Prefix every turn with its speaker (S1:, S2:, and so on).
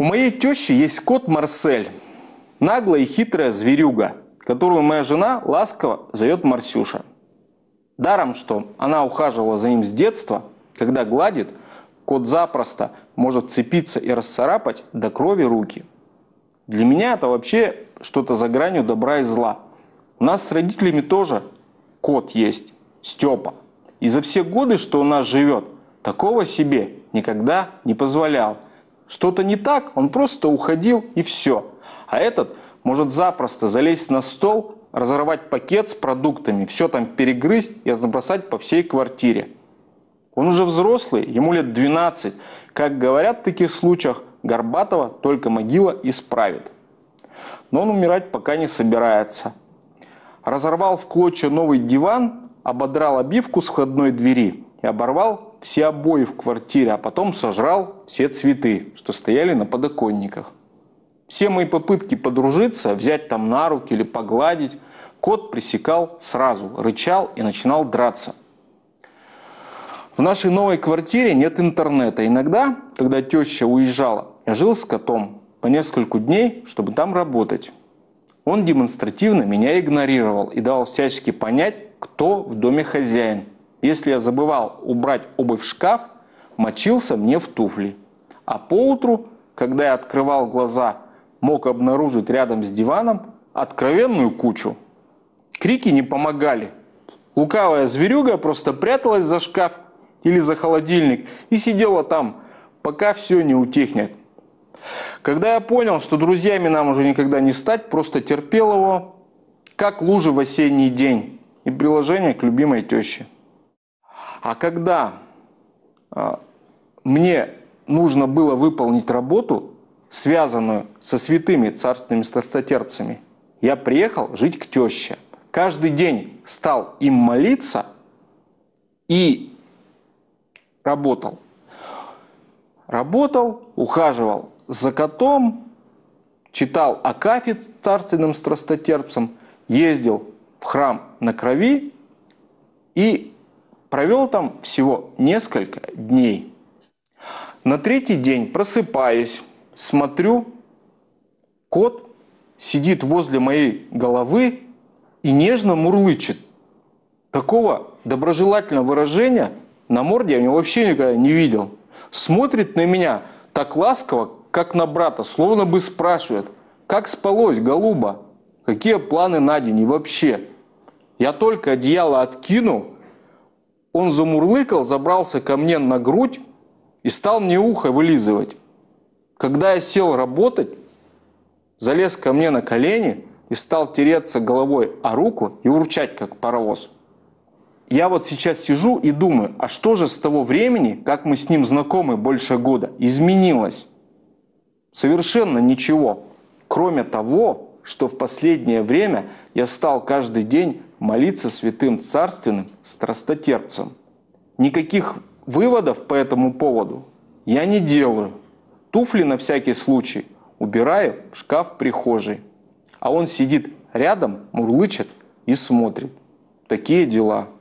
S1: У моей тещи есть кот Марсель, наглая и хитрая зверюга, которую моя жена ласково зовет Марсюша. Даром, что она ухаживала за ним с детства, когда гладит, кот запросто может цепиться и расцарапать до крови руки. Для меня это вообще что-то за гранью добра и зла. У нас с родителями тоже кот есть, Степа. И за все годы, что у нас живет, такого себе никогда не позволял – что-то не так, он просто уходил и все. А этот может запросто залезть на стол, разорвать пакет с продуктами, все там перегрызть и разбросать по всей квартире. Он уже взрослый, ему лет 12. Как говорят в таких случаях, Горбатова только могила исправит. Но он умирать пока не собирается. Разорвал в клочья новый диван, ободрал обивку с входной двери и оборвал все обои в квартире, а потом сожрал все цветы, что стояли на подоконниках. Все мои попытки подружиться, взять там на руки или погладить, кот пресекал сразу, рычал и начинал драться. В нашей новой квартире нет интернета. Иногда, когда теща уезжала, я жил с котом по несколько дней, чтобы там работать. Он демонстративно меня игнорировал и дал всячески понять, кто в доме хозяин. Если я забывал убрать обувь в шкаф, мочился мне в туфли. А поутру, когда я открывал глаза, мог обнаружить рядом с диваном откровенную кучу. Крики не помогали. Лукавая зверюга просто пряталась за шкаф или за холодильник и сидела там, пока все не утихнет. Когда я понял, что друзьями нам уже никогда не стать, просто терпел его, как лужи в осенний день и приложение к любимой теще. А когда а, мне нужно было выполнить работу, связанную со святыми царственными страстотерцами, я приехал жить к теще. Каждый день стал им молиться и работал. Работал, ухаживал за котом, читал Акафит царственным страстотерпцем, ездил в храм на крови и Провел там всего несколько дней. На третий день просыпаюсь, смотрю, кот сидит возле моей головы и нежно мурлычет. Такого доброжелательного выражения на морде я вообще никогда не видел. Смотрит на меня так ласково, как на брата, словно бы спрашивает, как спалось, голуба, какие планы на день и вообще. Я только одеяло откину, он замурлыкал, забрался ко мне на грудь и стал мне ухо вылизывать. Когда я сел работать, залез ко мне на колени и стал тереться головой о руку и урчать, как паровоз. Я вот сейчас сижу и думаю, а что же с того времени, как мы с ним знакомы больше года, изменилось? Совершенно ничего, кроме того, что в последнее время я стал каждый день молиться святым царственным страстотерпцам. Никаких выводов по этому поводу я не делаю. Туфли на всякий случай убираю в шкаф прихожей. А он сидит рядом, мурлычет и смотрит. Такие дела.